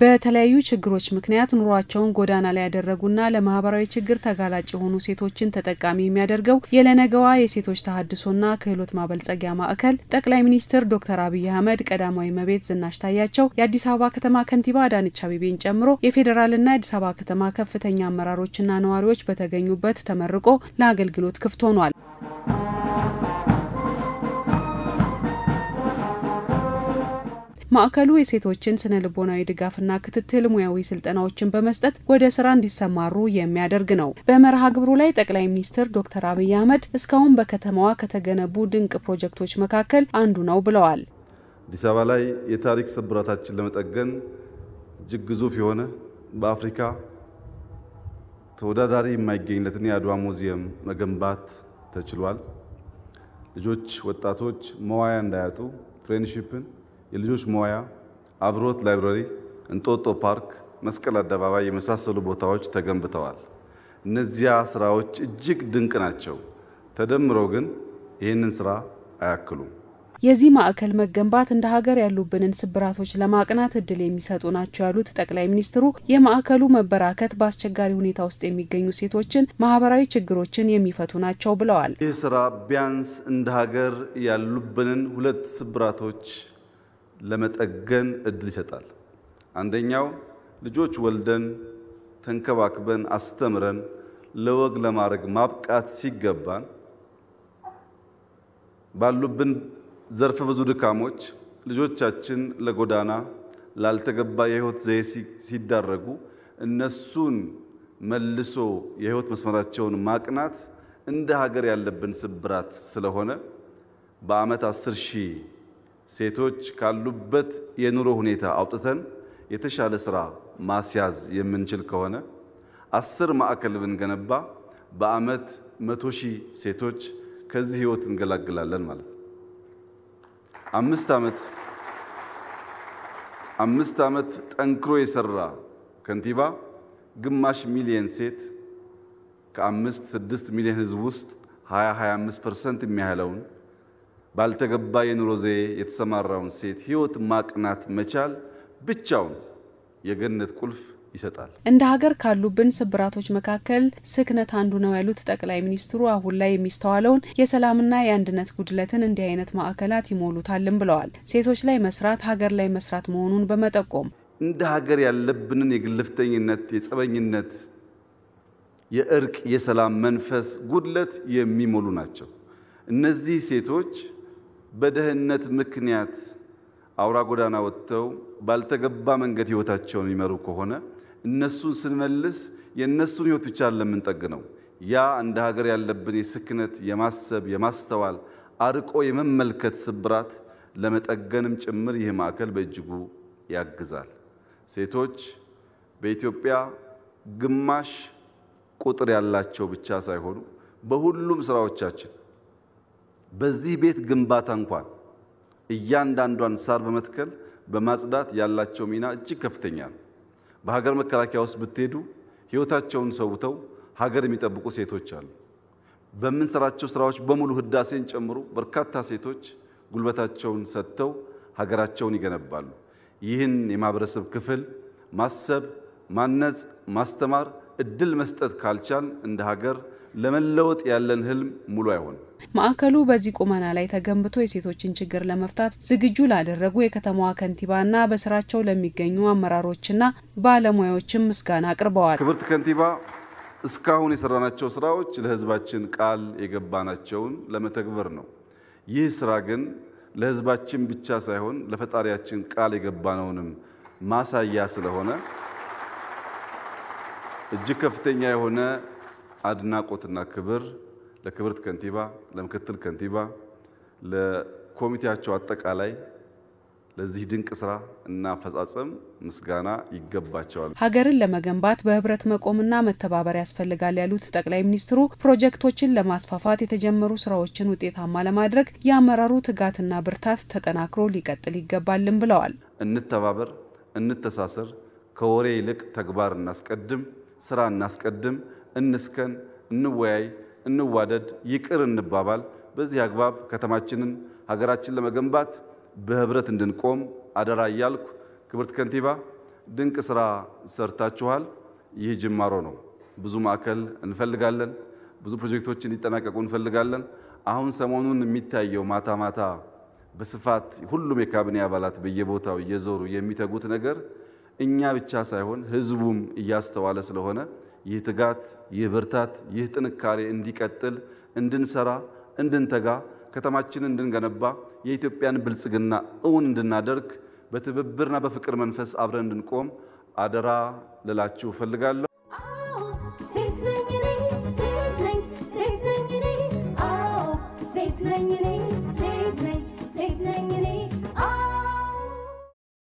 በተለያዩ ችግሮች ምክንያት ኑሯቸውን ጎዳና ላይ ያደረጉና ለማህበራዊ ችግር ተጋላጭ የሆኑ ሴቶችን ተጠቃሚ የሚያደርገው የለነገዋ የሴቶች ተሀድሶና ክህሎት ማበልጸጊያ ማዕከል ጠቅላይ ሚኒስትር ዶክተር አብይ አህመድ፣ ቀዳማዊ መቤት ዝናሽ ታያቸው፣ የአዲስ አበባ ከተማ ከንቲባ አዳነች አቤቤን ጨምሮ የፌዴራልና የአዲስ አበባ ከተማ ከፍተኛ አመራሮችና ነዋሪዎች በተገኙበት ተመርቆ ለአገልግሎት ክፍት ሆኗል። ማዕከሉ የሴቶችን ስነ ልቦናዊ ድጋፍና ክትትል ሙያዊ ስልጠናዎችን በመስጠት ወደ ስራ እንዲሰማሩ የሚያደርግ ነው። በመርሃ ግብሩ ላይ ጠቅላይ ሚኒስትር ዶክተር አብይ አህመድ እስካሁን በከተማዋ ከተገነቡ ድንቅ ፕሮጀክቶች መካከል አንዱ ነው ብለዋል። አዲስ አበባ ላይ የታሪክ ስብራታችን ለመጠገን እጅግ ግዙፍ የሆነ በአፍሪካ ተወዳዳሪ የማይገኝለትን የአድዋ ሙዚየም መገንባት ተችሏል። ልጆች፣ ወጣቶች መዋያ እንዳያጡ ፍሬንድሺፕን የልጆች መዋያ፣ አብሮት ላይብረሪ፣ እንጦጦ ፓርክ፣ መስቀል አደባባይ የመሳሰሉ ቦታዎች ተገንብተዋል። እነዚያ ስራዎች እጅግ ድንቅ ናቸው። ተደምረው ግን ይህንን ስራ አያክሉም። የዚህ ማዕከል መገንባት እንደ ሀገር ያሉብንን ስብራቶች ለማቅናት እድል የሚሰጡ ናቸው ያሉት ጠቅላይ ሚኒስትሩ የማዕከሉ መበራከት በአስቸጋሪ ሁኔታ ውስጥ የሚገኙ ሴቶችን ማህበራዊ ችግሮችን የሚፈቱ ናቸው ብለዋል። ይህ ስራ ቢያንስ እንደ ሀገር ያሉብንን ሁለት ስብራቶች ለመጠገን እድል ይሰጣል። አንደኛው ልጆች ወልደን ተንከባክበን አስተምረን ለወግ ለማድረግ ማብቃት ሲገባን ባሉብን ዘርፈ ብዙ ድካሞች ልጆቻችን ለጎዳና ላልተገባ የህይወት ዘዬ ሲዳረጉ እነሱን መልሶ የህይወት መስመራቸውን ማቅናት እንደ ሀገር ያለብን ስብራት ስለሆነ በዓመት 10 ሺህ ሴቶች ካሉበት የኑሮ ሁኔታ አውጥተን የተሻለ ስራ ማስያዝ የምንችል ከሆነ አስር ማዕከል ብንገነባ በአመት መቶ ሺህ ሴቶች ከዚህ ህይወት እንገላግላለን ማለት ነው። አምስት ዓመት አምስት ዓመት ጠንክሮ የሰራ ከንቲባ ግማሽ ሚሊየን ሴት ከአምስት ስድስት ሚሊየን ህዝብ ውስጥ 20 25 ፐርሰንት የሚያህለውን ባልተገባ የኑሮ ዘዬ የተሰማራውን ሴት ህይወት ማቅናት መቻል ብቻውን የገነት ቁልፍ ይሰጣል። እንደ ሀገር ካሉብን ስብራቶች መካከል ስክነት አንዱ ነው ያሉት ጠቅላይ ሚኒስትሩ አሁን ላይ የሚስተዋለውን የሰላምና የአንድነት ጉድለትን እንዲህ አይነት ማዕከላት ይሞሉታልም ብለዋል። ሴቶች ላይ መስራት ሀገር ላይ መስራት መሆኑን በመጠቆም እንደ ሀገር ያለብንን የግልፍተኝነት፣ የጸበኝነት፣ የእርቅ፣ የሰላም መንፈስ ጉድለት የሚሞሉ ናቸው እነዚህ ሴቶች በደህንነት ምክንያት አውራ ጎዳና ወጥተው ባልተገባ መንገድ ህይወታቸውን የሚመሩ ከሆነ እነሱን ስንመልስ የእነሱን ህይወት ብቻ ለምንጠግ ነው። ያ እንደ ሀገር ያለብን የስክነት የማሰብ የማስተዋል አርቆ የመመልከት ስብራት ለመጠገንም ጭምር ይህ ማዕከል በእጅጉ ያግዛል። ሴቶች በኢትዮጵያ ግማሽ ቁጥር ያላቸው ብቻ ሳይሆኑ በሁሉም ስራዎቻችን በዚህ ቤት ግንባታ እንኳን እያንዳንዷን ሳር በመትከል በማጽዳት ያላቸው ሚና እጅግ ከፍተኛ ነው። በሀገር መከላከያ ውስጥ ብትሄዱ ሕይወታቸውን ሰውተው ሀገር የሚጠብቁ ሴቶች አሉ። በምንሰራቸው ስራዎች በሙሉ ህዳሴን ጨምሮ በርካታ ሴቶች ጉልበታቸውን ሰጥተው ሀገራቸውን ይገነባሉ። ይህን የማህበረሰብ ክፍል ማሰብ፣ ማነጽ፣ ማስተማር፣ እድል መስጠት ካልቻል እንደ ሀገር ለመለወጥ ያለን ህልም ሙሉ አይሆንም። ማዕከሉ በዚህ ቁመና ላይ ተገንብቶ የሴቶችን ችግር ለመፍታት ዝግጁ ላደረጉ የከተማዋ ከንቲባና በስራቸው ለሚገኙ አመራሮችና ባለሙያዎችም ምስጋና አቅርበዋል። ክብርት ከንቲባ እስካሁን የሰራናቸው ስራዎች ለህዝባችን ቃል የገባናቸውን ለመተግበር ነው። ይህ ስራ ግን ለህዝባችን ብቻ ሳይሆን ለፈጣሪያችን ቃል የገባነውንም ማሳያ ስለሆነ እጅግ ከፍተኛ የሆነ አድናቆትና ክብር ለክብርት ከንቲባ፣ ለምክትል ከንቲባ፣ ለኮሚቴያቸው አጠቃላይ ለዚህ ድንቅ ስራ እና አፈጻጸም ምስጋና ይገባቸዋል። ሀገርን ለመገንባት በህብረት መቆምና መተባበር ያስፈልጋል ያሉት ጠቅላይ ሚኒስትሩ ፕሮጀክቶችን ለማስፋፋት የተጀመሩ ስራዎችን ውጤታማ ለማድረግ የአመራሩ ትጋትና ብርታት ተጠናክሮ ሊቀጥል ይገባልም ብለዋል። እንተባበር፣ እንተሳሰር፣ ከወሬ ይልቅ ተግባር እናስቀድም፣ ስራ እናስቀድም እንስከን፣ እንወያይ፣ እንዋደድ፣ ይቅር እንባባል። በዚህ አግባብ ከተማችንን ሀገራችን ለመገንባት በህብረት እንድንቆም አደራ እያልኩ ክብርት ከንቲባ ድንቅ ስራ ሰርታችኋል። ይህ ጅማሮ ነው። ብዙ ማዕከል እንፈልጋለን። ብዙ ፕሮጀክቶች እንዲጠናቀቁ እንፈልጋለን። አሁን ሰሞኑን የሚታየው ማታ ማታ በስፋት ሁሉም የካቢኔ አባላት በየቦታው እየዞሩ የሚተጉት ነገር እኛ ብቻ ሳይሆን ህዝቡም እያስተዋለ ስለሆነ ይህ ትጋት፣ ይህ ብርታት፣ ይህ ጥንካሬ እንዲቀጥል እንድንሰራ፣ እንድንተጋ፣ ከተማችንን እንድንገነባ፣ የኢትዮጵያን ብልጽግና እውን እንድናደርግ በትብብርና በፍቅር መንፈስ አብረን እንድንቆም አደራ ልላችሁ እፈልጋለሁ።